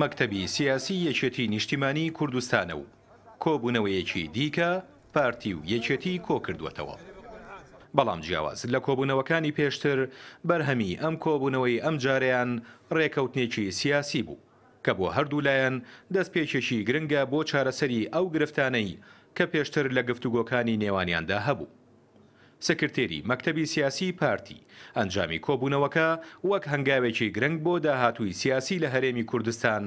مەکتەبی سیاسی یەکێتی نیشتیمانی کوردستانە و کۆبوونەوەیەکی دیکە پارتی و یەکێتی کۆ کردوەتەوە. بەڵام جیاواز لە کۆبوونەوەکانی پێشتر بەرهەمی ئەم کۆبوونەوەی ئەم جاریان ڕێکەوتنێکی سیاسی بوو کە بۆ هەردوو لایەن دەستپێکێکی گرنگە بۆ چارەسەری ئەو گرفتانەی کە پێشتر لە گفتوگۆکانی نێوانیاندا هەبوو. سکرتێری مەکتتەبی سیاسی پارتی ئەنجامی کۆبوونەوەکە وەک هەنگاوێکی گرنگ بۆ داهاتووی سیاسی لە هەرێمی کوردستان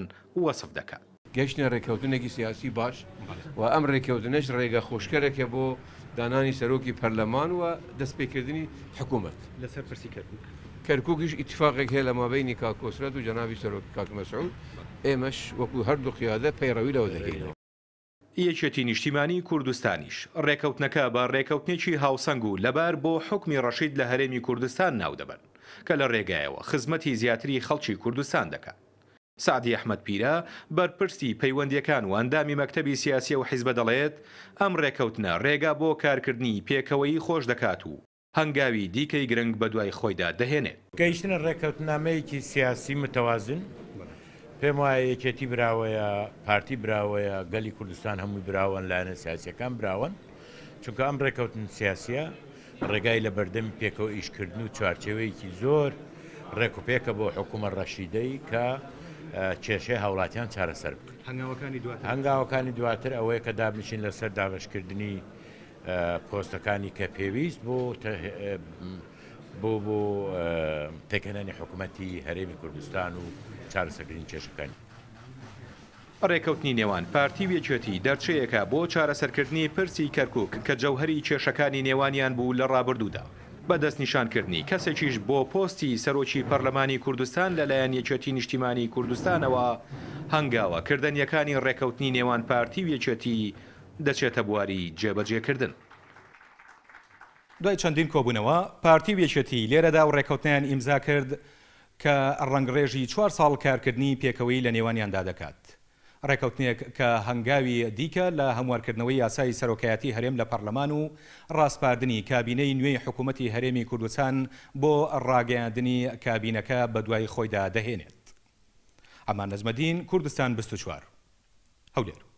وەسف دەکات. گەشتە ڕێککەوتنێکی سیاسی باش و ئەم ڕێککەوتنش ڕێگە خۆشکەرەکە بۆ دانانی سەرۆکی پەرلەمان و دەستپێکردنی حکوومەت لەسەر پرسیکردن. کەرککیش ئاتفاقێک هەیە لە مابینی کاکۆسرەت و جەناوی سەرۆکی کاکمەسعود ئێمەش وەکو هەردوو قیادە پەیڕەوی لەوە دەگەینەوە. یەکێتی نیشتیمانی کوردستانیش ڕێکەوتنەکە بە ڕێکەوتنێکی هاوسنگ و لەبار بۆ حکمی ڕەشید لە هەرێمی کوردستان ناودەبن کە لە ڕێگایەوە خزمەتی زیاتری خەڵکی کوردستان دەکات سعدی ئەحمد پیرە بەرپرسی پەیوەندیەکان و ئەندامی مەکتتەبی سیاسی و حیزبە دەڵێت ئەم ڕێکەوتنە ڕێگا بۆ کارکردنی پێکەوەی خۆش دەکات و هەنگاوی دیکەی گرنگ بە دوای خۆیدا دەهێنێت گەیشتنە ڕێکەوتنامەیەکی سیاسی متەوازن پێم وایە یەکێتی براوەیە پارتی براوەیە گەلی کوردستان هەمووی براون لاەنە سیاسەکان براون چونکە ئەم ڕێکەوتن سیاسە ڕێگای لە بەردەم پێکەوە ئیشکردن و چوارچەوەیەکی زۆر ڕێکوپێکە بۆ حکوومە ڕەشیدەی کە کێشەی هاوڵاتیان چارەسەر هەنگاوەکانی دواتر ئەوەیە کە دابنشین لەسەر دابشکردنی پۆستەکانی کە پێویست بۆ بۆ بۆ تێکەنانی حکوومەتی هەرێمی کوردستان و چارەسەکردنی کێشەکانی. ڕێکەوتنی نێوان پارتی وێچێتی دەرچەیەکە بۆ چارەسەرکردنی پرسی کەرکک کە جەوهری کێشەکانی نێوانیان بوو لە ڕابردوودا. بەدەستنیشانکردنی کەسێکیش بۆ پۆستی سەرۆکی پەرلەمانی کوردستان لەلایەن یەکێتی نیشتیمانی کوردستانەوە هەنگاوە کردنیەکانی ڕێکەوتنی نێوان پارتی وێچێتی دەچێتە بواری جێبەجێکردن. دوای چەندین کۆبوونەوە پارتی وێچێتی لێرەدا و ڕێکەوتیان ئیمزا کرد کە ڕنگڕێژی چوار ساڵ کارکردنی پێکەوەی لە نێوانیاندا دەکات. ڕێکەوتنێک کە هەنگاوی دیکە لە هەموارکردنەوەی یاسای سەرۆکایەتی هەرێم لە پەرلەمان و ڕاستپاردنی کابینەی نوێی حکوومەتی هەرێمی کوردستان بۆ ڕاگەاندنی کابینەکە بە دوای خۆیدا دەهێنێت. ئەمان نەزمەدین کوردستان 24 هەولێر.